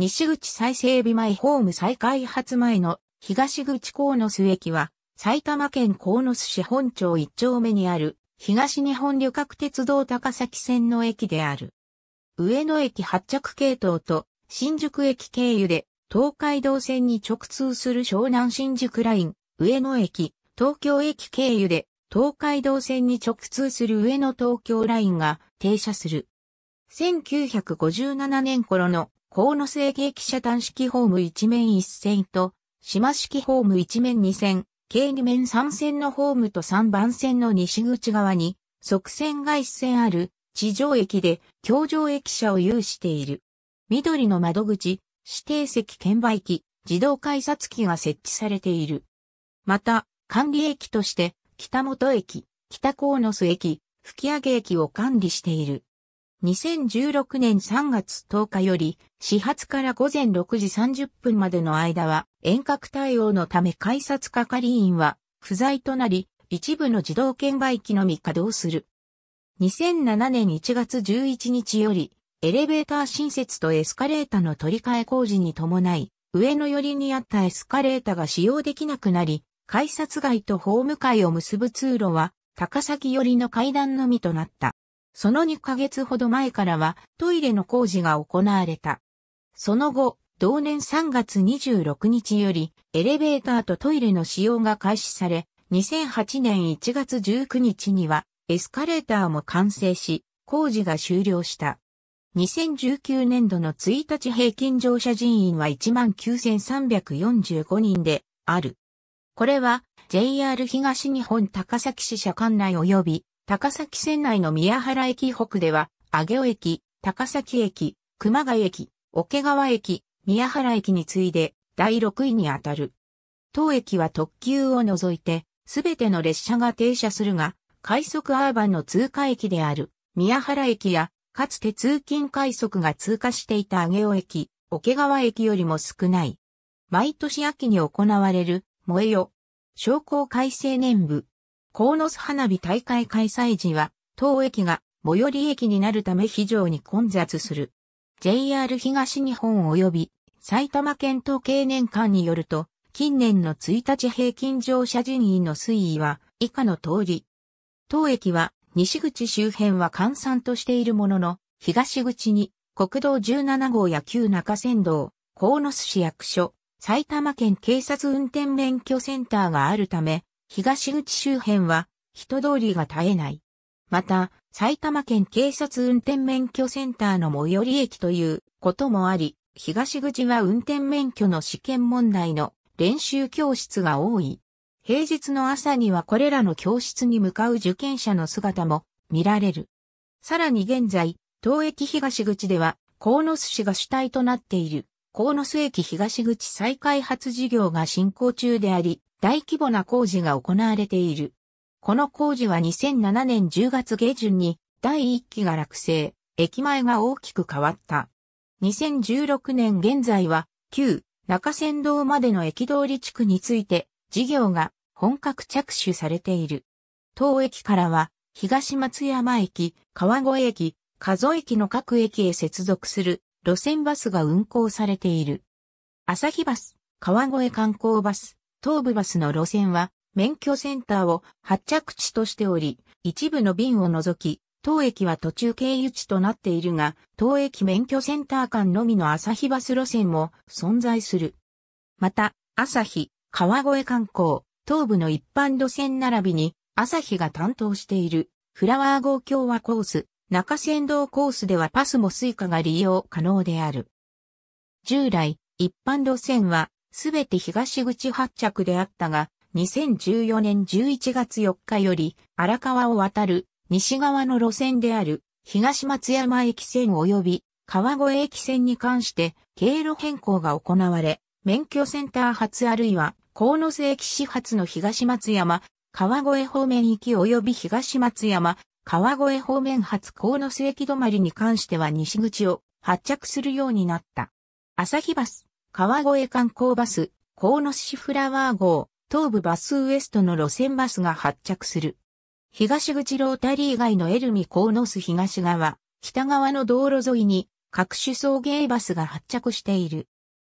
西口再整備前ホーム再開発前の東口鴻巣駅は埼玉県鴻巣市本町1丁目にある東日本旅客鉄道高崎線の駅である。上野駅発着系統と新宿駅経由で東海道線に直通する湘南新宿ライン、上野駅、東京駅経由で東海道線に直通する上野東京ラインが停車する。1957年頃の河野正義駅舎端式ホーム一面一線と、島式ホーム一面二線、計二面三線のホームと三番線の西口側に、側線が一線ある、地上駅で、京上駅舎を有している。緑の窓口、指定席券売機、自動改札機が設置されている。また、管理駅として、北本駅、北河野須駅、吹上駅を管理している。2016年3月10日より、始発から午前6時30分までの間は、遠隔対応のため改札係員は不在となり、一部の自動券売機のみ稼働する。2007年1月11日より、エレベーター新設とエスカレータの取り替え工事に伴い、上野寄りにあったエスカレータが使用できなくなり、改札外とホーム階を結ぶ通路は、高崎寄りの階段のみとなった。その2ヶ月ほど前からはトイレの工事が行われた。その後、同年3月26日よりエレベーターとトイレの使用が開始され、2008年1月19日にはエスカレーターも完成し、工事が終了した。2019年度の1日平均乗車人員は19,345人である。これは JR 東日本高崎市社管内及び高崎線内の宮原駅北では、上尾駅、高崎駅、熊谷駅、桶川駅、宮原駅に次いで第6位にあたる。当駅は特急を除いて、すべての列車が停車するが、快速アーバンの通過駅である宮原駅や、かつて通勤快速が通過していた上尾駅、桶川駅よりも少ない。毎年秋に行われる、萌えよ、商工改正年部、ノス花火大会開催時は、当駅が最寄り駅になるため非常に混雑する。JR 東日本及び埼玉県統計年間によると、近年の1日平均乗車人員の推移は以下の通り。当駅は西口周辺は閑散としているものの、東口に国道17号や旧中山道、鴻巣市役所、埼玉県警察運転免許センターがあるため、東口周辺は人通りが絶えない。また、埼玉県警察運転免許センターの最寄り駅ということもあり、東口は運転免許の試験問題の練習教室が多い。平日の朝にはこれらの教室に向かう受験者の姿も見られる。さらに現在、東駅東口では、野巣市が主体となっている、野巣駅東口再開発事業が進行中であり、大規模な工事が行われている。この工事は2007年10月下旬に第1期が落成、駅前が大きく変わった。2016年現在は旧中仙道までの駅通り地区について事業が本格着手されている。当駅からは東松山駅、川越駅、加須駅の各駅へ接続する路線バスが運行されている。朝日バス、川越観光バス、東武バスの路線は、免許センターを発着地としており、一部の便を除き、当駅は途中経由地となっているが、当駅免許センター間のみの朝日バス路線も存在する。また、朝日、川越観光、東武の一般路線並びに、朝日が担当している、フラワー号共和コース、中山道コースではパスもスイカが利用可能である。従来、一般路線はすべて東口発着であったが、2014年11月4日より荒川を渡る西側の路線である東松山駅線及び川越駅線に関して経路変更が行われ、免許センター発あるいは河瀬駅始発の東松山、川越方面行き及び東松山、川越方面発河瀬駅止まりに関しては西口を発着するようになった。朝日バス。川越観光バス、鴻巣市フラワー号、東部バスウエストの路線バスが発着する。東口ロータリー街のエルミ鴻巣東側、北側の道路沿いに各種送迎バスが発着している。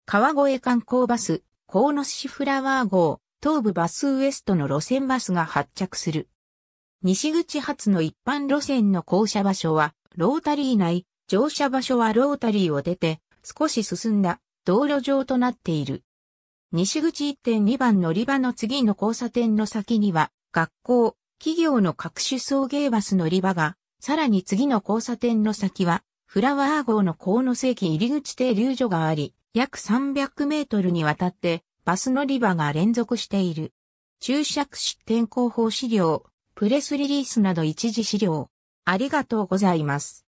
川越観光バス、鴻巣市フラワー号、東部バスウエストの路線バスが発着する。西口発の一般路線の降車場所は、ロータリー内、乗車場所はロータリーを出て、少し進んだ道路上となっている。西口1.2番乗り場の次の交差点の先には、学校、企業の各種送迎バス乗り場が、さらに次の交差点の先は、フラワー号の河野世紀入口停留所があり、約300メートルにわたって、バス乗り場が連続している。注釈式典広報資料、プレスリリースなど一時資料。ありがとうございます。